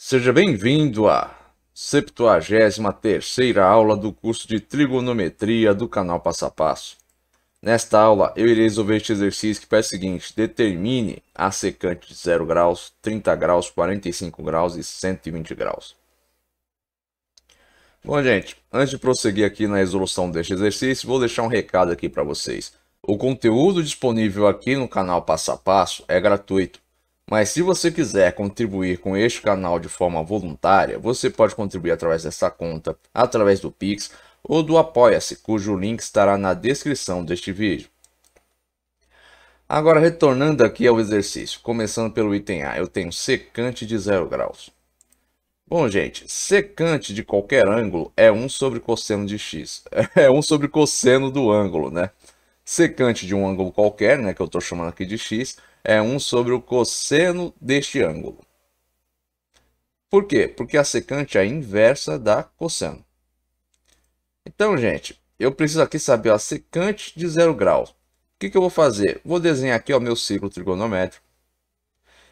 Seja bem-vindo à 73 aula do curso de Trigonometria do canal Passo a Passo. Nesta aula, eu irei resolver este exercício que faz o seguinte, determine a secante de 0 graus, 30 graus, 45 graus e 120 graus. Bom, gente, antes de prosseguir aqui na resolução deste exercício, vou deixar um recado aqui para vocês. O conteúdo disponível aqui no canal Passo a Passo é gratuito mas se você quiser contribuir com este canal de forma voluntária, você pode contribuir através dessa conta, através do Pix ou do Apoia-se, cujo link estará na descrição deste vídeo. Agora retornando aqui ao exercício, começando pelo item A, eu tenho secante de 0 graus. Bom, gente, secante de qualquer ângulo é 1 sobre cosseno de x. É 1 sobre cosseno do ângulo, né? Secante de um ângulo qualquer, né, que eu estou chamando aqui de x, é 1 sobre o cosseno deste ângulo. Por quê? Porque a secante é a inversa da cosseno. Então, gente, eu preciso aqui saber a secante de zero grau. O que, que eu vou fazer? Vou desenhar aqui o meu ciclo trigonométrico.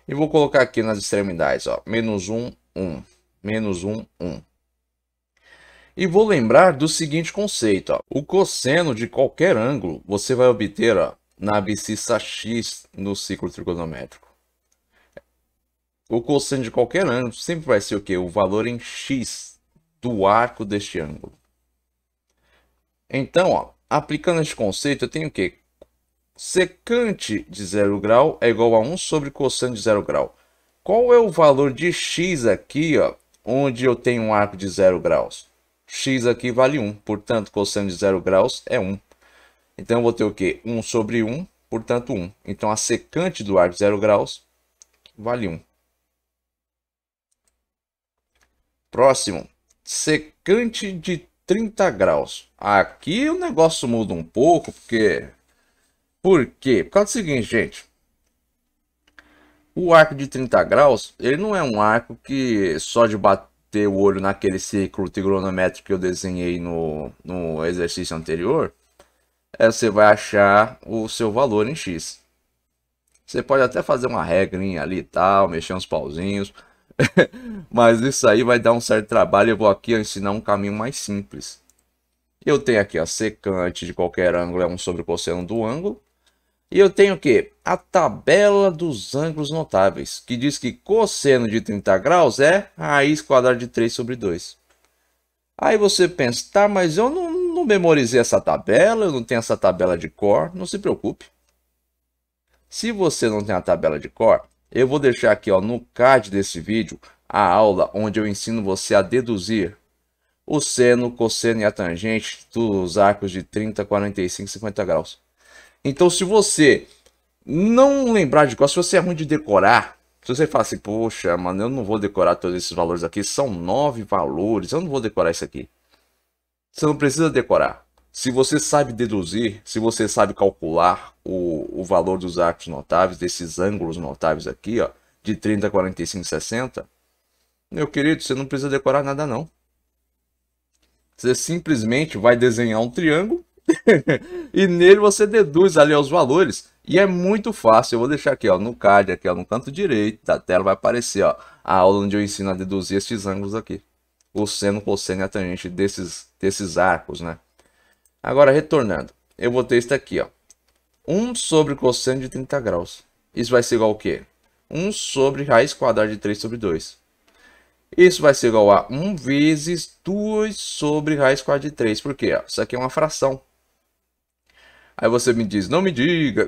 E vou colocar aqui nas extremidades, ó, menos 1, 1, menos 1, 1. E vou lembrar do seguinte conceito, ó, o cosseno de qualquer ângulo, você vai obter ó, na abscissa X no ciclo trigonométrico. O cosseno de qualquer ângulo sempre vai ser o que? O valor em X do arco deste ângulo. Então, ó, aplicando este conceito, eu tenho o que? Secante de zero grau é igual a 1 sobre cosseno de zero grau. Qual é o valor de x aqui, ó, onde eu tenho um arco de zero graus? x aqui vale 1, portanto, cosseno de zero graus é 1. Então eu vou ter o quê? 1 sobre 1, portanto 1. Então a secante do ar de 0 graus vale 1. Próximo, secante de 30 graus. Aqui o negócio muda um pouco, porque... Por quê? Por causa do seguinte, gente. O arco de 30 graus, ele não é um arco que só de bater o olho naquele círculo trigonométrico que eu desenhei no, no exercício anterior, é, você vai achar o seu valor em X. Você pode até fazer uma regrinha ali e tal, mexer uns pauzinhos, mas isso aí vai dar um certo trabalho. Eu vou aqui ensinar um caminho mais simples. Eu tenho aqui a secante de qualquer ângulo é 1 sobre o cosseno do ângulo. E eu tenho o quê? A tabela dos ângulos notáveis, que diz que cosseno de 30 graus é raiz quadrada de 3 sobre 2. Aí você pensa, tá, mas eu não, não memorizei essa tabela, eu não tenho essa tabela de cor, não se preocupe. Se você não tem a tabela de cor, eu vou deixar aqui ó, no card desse vídeo a aula onde eu ensino você a deduzir o seno, cosseno e a tangente dos arcos de 30, 45, 50 graus. Então, se você não lembrar de cor, se você é ruim de decorar, se você fala assim, poxa, mano, eu não vou decorar todos esses valores aqui, são nove valores, eu não vou decorar isso aqui. Você não precisa decorar. Se você sabe deduzir, se você sabe calcular o, o valor dos arcos notáveis, desses ângulos notáveis aqui, ó, de 30, 45, 60, meu querido, você não precisa decorar nada não. Você simplesmente vai desenhar um triângulo e nele você deduz ali os valores. E é muito fácil, eu vou deixar aqui ó, no card, aqui ó, no canto direito da tela vai aparecer ó, a aula onde eu ensino a deduzir esses ângulos aqui o seno, cosseno e é a tangente desses, desses arcos, né? Agora, retornando, eu botei isso aqui, ó. 1 sobre cosseno de 30 graus. Isso vai ser igual ao quê? 1 sobre raiz quadrada de 3 sobre 2. Isso vai ser igual a 1 vezes 2 sobre raiz quadrada de 3. Por quê? isso aqui é uma fração. Aí você me diz, não me diga.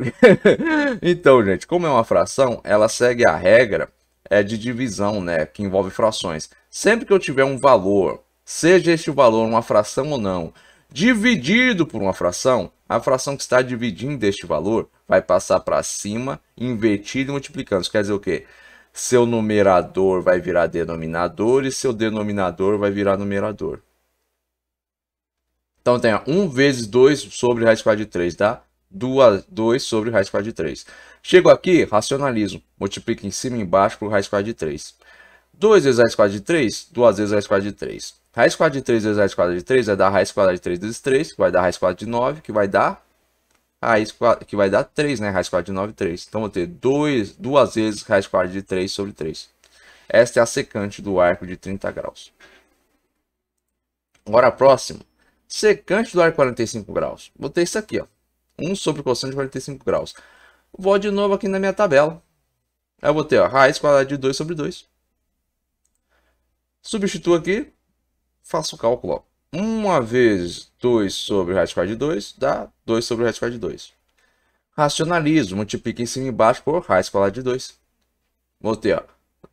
então, gente, como é uma fração, ela segue a regra é, de divisão, né, que envolve frações. Sempre que eu tiver um valor, seja este valor uma fração ou não, dividido por uma fração, a fração que está dividindo este valor vai passar para cima, invertido e multiplicando. Isso quer dizer o quê? Seu numerador vai virar denominador e seu denominador vai virar numerador. Então tenha 1 vezes 2 sobre raiz quadrada de 3 dá 2, sobre raiz quadrada de 3. Chego aqui, racionalizo. Multiplico em cima e embaixo por raiz quadrada de 3. 2 vezes raiz quadrada de 3, 2 vezes raiz quadrada de 3. Raiz quadrada de 3 vezes raiz quadrada de 3 vai dar raiz quadrada de 3 vezes 3, que vai dar raiz quadrada de 9, que vai dar raiz quadrada, que vai dar 3, né? Raiz quadrada de 9, 3. Então, vou ter 2, 2 vezes raiz quadrada de 3 sobre 3. Esta é a secante do arco de 30 graus. Agora, próximo. Secante do arco 45 graus. Botei isso aqui, ó. 1 sobre cosseno de 45 graus. Vou de novo aqui na minha tabela. Aí eu botei ó, raiz quadrada de 2 sobre 2. Substituo aqui, faço o cálculo. Ó. 1 vezes 2 sobre raiz quadrada de 2 dá 2 sobre raiz quadrada de 2. Racionalizo, multiplico em cima e embaixo por raiz quadrada de 2. Botei ó,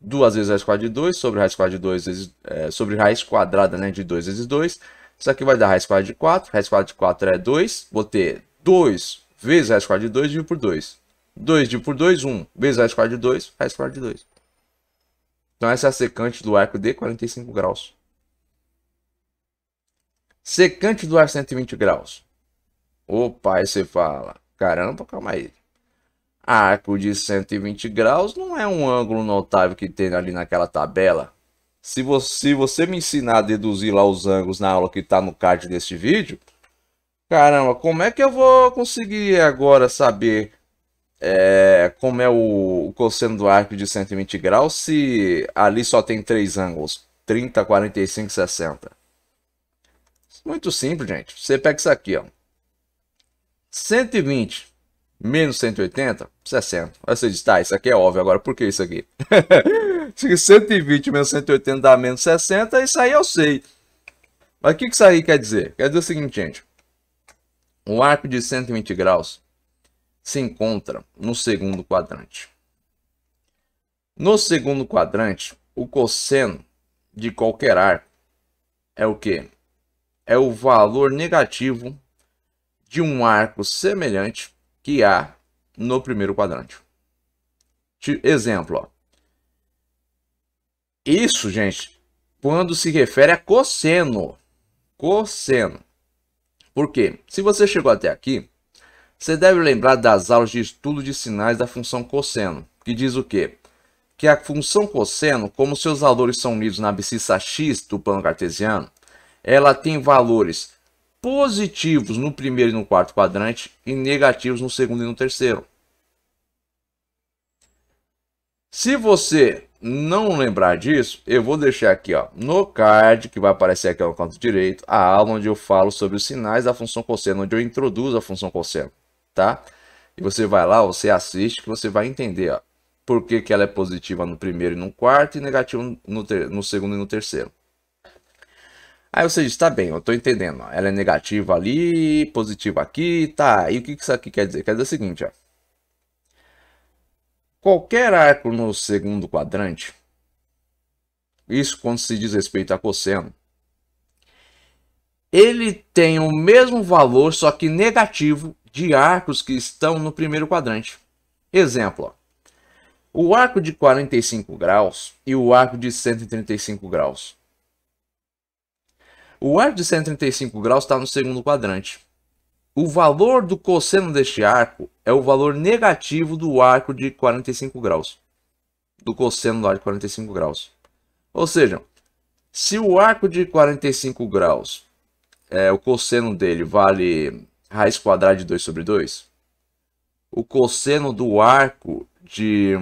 2 vezes raiz quadrada de 2 sobre raiz quadrada de 2 vezes, é, sobre raiz quadrada né, de 2 vezes 2. Isso aqui vai dar raiz quadrada de 4. Raiz quadrada de 4 é 2. Vou ter 2 vezes raiz quadrada de 2 dividido por 2. 2 dividido por 2, 1. Vezes raiz quadrada de 2, raiz quadrada de 2. Então essa é a secante do arco de 45 graus. Secante do arco 120 graus. Opa, aí você fala, caramba, calma aí. Arco de 120 graus não é um ângulo notável que tem ali naquela tabela. Se você, se você me ensinar a deduzir lá os ângulos na aula que está no card deste vídeo, Caramba, como é que eu vou conseguir agora saber é, como é o, o cosseno do arco de 120 graus se ali só tem três ângulos? 30, 45, 60. Muito simples, gente. Você pega isso aqui, ó. 120 menos 180, 60. Aí você diz, tá, isso aqui é óbvio agora, por que isso aqui? Se 120 menos 180 dá menos 60, isso aí eu sei. Mas o que isso aí quer dizer? Quer dizer o seguinte, gente. O arco de 120 graus se encontra no segundo quadrante. No segundo quadrante, o cosseno de qualquer arco é o que? É o valor negativo de um arco semelhante que há no primeiro quadrante. Exemplo, ó. Isso, gente, quando se refere a cosseno. Cosseno. Porque se você chegou até aqui, você deve lembrar das aulas de estudo de sinais da função cosseno, que diz o quê? Que a função cosseno, como seus valores são unidos na abscissa x do plano cartesiano, ela tem valores positivos no primeiro e no quarto quadrante e negativos no segundo e no terceiro. Se você não lembrar disso, eu vou deixar aqui ó, no card, que vai aparecer aqui no canto direito, a aula onde eu falo sobre os sinais da função cosseno, onde eu introduzo a função cosseno, tá? E você vai lá, você assiste, que você vai entender ó, por que, que ela é positiva no primeiro e no quarto e negativa no, no segundo e no terceiro. Aí você diz, tá bem, eu tô entendendo, ó, ela é negativa ali, positiva aqui, tá, e o que, que isso aqui quer dizer? Quer dizer o seguinte, ó. Qualquer arco no segundo quadrante, isso quando se diz respeito a cosseno, ele tem o mesmo valor, só que negativo, de arcos que estão no primeiro quadrante. Exemplo, ó. o arco de 45 graus e o arco de 135 graus. O arco de 135 graus está no segundo quadrante. O valor do cosseno deste arco é o valor negativo do arco de 45 graus. Do cosseno do arco de 45 graus. Ou seja, se o arco de 45 graus, é, o cosseno dele vale raiz quadrada de 2 sobre 2, o cosseno do arco de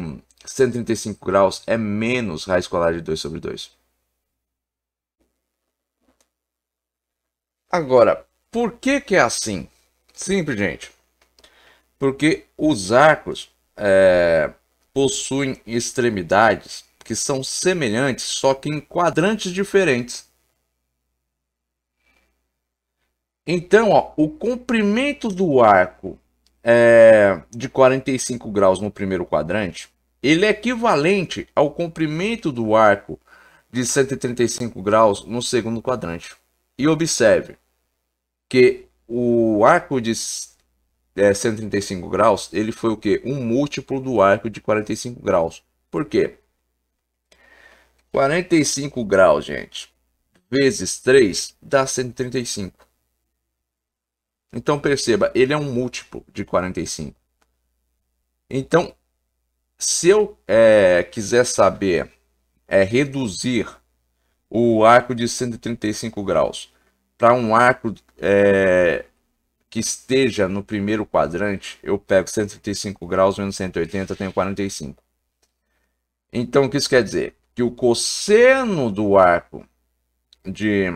135 graus é menos raiz quadrada de 2 sobre 2. Agora, por que, que é assim? Simples, gente. Porque os arcos é, possuem extremidades que são semelhantes, só que em quadrantes diferentes. Então, ó, o comprimento do arco é, de 45 graus no primeiro quadrante, ele é equivalente ao comprimento do arco de 135 graus no segundo quadrante. E observe que o arco de é, 135 graus, ele foi o que? Um múltiplo do arco de 45 graus. Por quê? 45 graus, gente, vezes 3 dá 135. Então perceba, ele é um múltiplo de 45. Então, se eu é, quiser saber é, reduzir o arco de 135 graus para um arco é, que esteja no primeiro quadrante, eu pego 135 graus menos 180, tenho 45. Então, o que isso quer dizer? Que o cosseno do arco de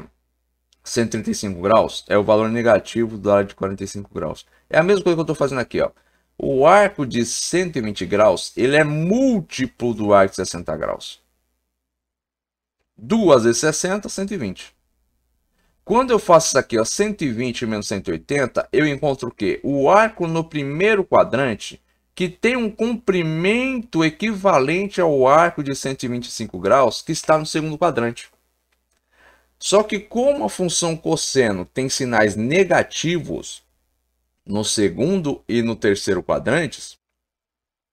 135 graus é o valor negativo do lado de 45 graus. É a mesma coisa que eu estou fazendo aqui. Ó. O arco de 120 graus ele é múltiplo do arco de 60 graus. 2 vezes 60, 120. Quando eu faço isso aqui, ó, 120 menos 180, eu encontro o quê? O arco no primeiro quadrante, que tem um comprimento equivalente ao arco de 125 graus, que está no segundo quadrante. Só que como a função cosseno tem sinais negativos no segundo e no terceiro quadrantes,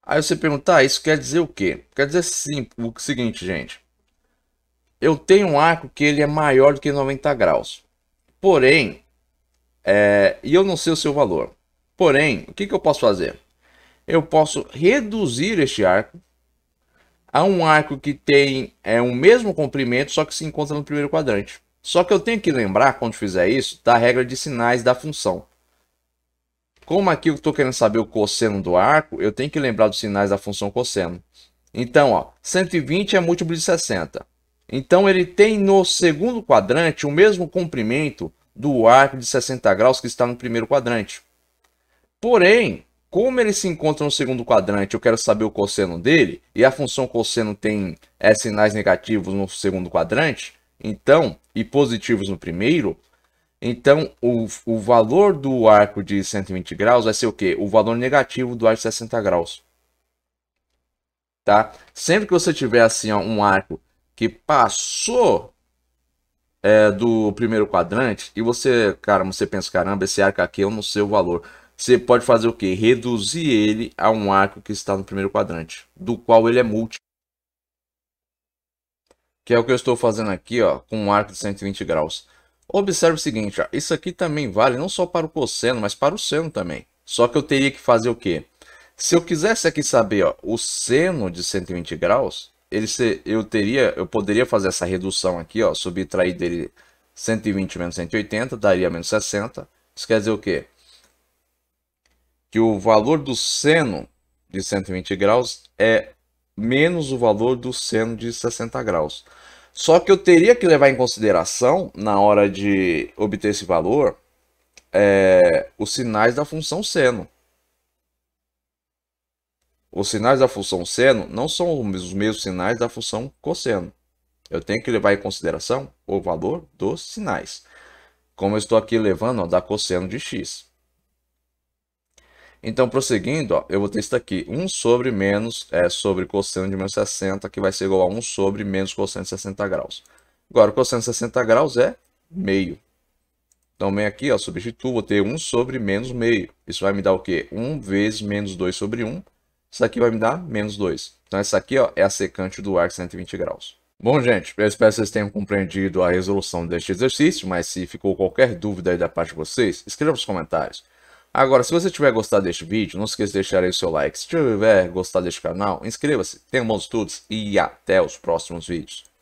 aí você perguntar, ah, isso quer dizer o quê? Quer dizer sim, o seguinte, gente. Eu tenho um arco que ele é maior do que 90 graus. Porém, é, e eu não sei o seu valor. Porém, o que, que eu posso fazer? Eu posso reduzir este arco a um arco que tem é, o um mesmo comprimento, só que se encontra no primeiro quadrante. Só que eu tenho que lembrar, quando fizer isso, da regra de sinais da função. Como aqui eu estou querendo saber o cosseno do arco, eu tenho que lembrar dos sinais da função cosseno. Então, ó, 120 é múltiplo de 60. Então ele tem no segundo quadrante o mesmo comprimento do arco de 60 graus que está no primeiro quadrante. Porém, como ele se encontra no segundo quadrante, eu quero saber o cosseno dele, e a função cosseno tem é, sinais negativos no segundo quadrante, então, e positivos no primeiro, então o, o valor do arco de 120 graus vai ser o quê? O valor negativo do arco de 60 graus. Tá? Sempre que você tiver assim ó, um arco que passou é, do primeiro quadrante e você, cara, você pensa, caramba, esse arco aqui eu não sei o valor. Você pode fazer o que? Reduzir ele a um arco que está no primeiro quadrante, do qual ele é múltiplo. Que é o que eu estou fazendo aqui, ó, com um arco de 120 graus. Observe o seguinte, ó, isso aqui também vale não só para o cosseno, mas para o seno também. Só que eu teria que fazer o quê? Se eu quisesse aqui saber ó, o seno de 120 graus, ele ser, eu teria, eu poderia fazer essa redução aqui, ó, subtrair dele 120 menos 180, daria menos 60. Isso quer dizer o quê? Que o valor do seno de 120 graus é menos o valor do seno de 60 graus. Só que eu teria que levar em consideração, na hora de obter esse valor, é, os sinais da função seno. Os sinais da função seno não são os mesmos sinais da função cosseno. Eu tenho que levar em consideração o valor dos sinais. Como eu estou aqui levando ó, da cosseno de x. Então, prosseguindo, ó, eu vou ter isso aqui. 1 sobre menos é, sobre cosseno de menos 60, que vai ser igual a 1 sobre menos cosseno de 60 graus. Agora, cosseno de 60 graus é meio. Então, vem aqui, ó, substituo, vou ter 1 sobre menos meio. Isso vai me dar o quê? 1 vezes menos 2 sobre 1, isso aqui vai me dar menos 2. Então essa aqui ó, é a secante do arco 120 graus. Bom, gente, eu espero que vocês tenham compreendido a resolução deste exercício, mas se ficou qualquer dúvida aí da parte de vocês, escreva nos comentários. Agora, se você tiver gostado deste vídeo, não esqueça de deixar aí o seu like. Se tiver gostado deste canal, inscreva-se, tenha bons estudos e até os próximos vídeos.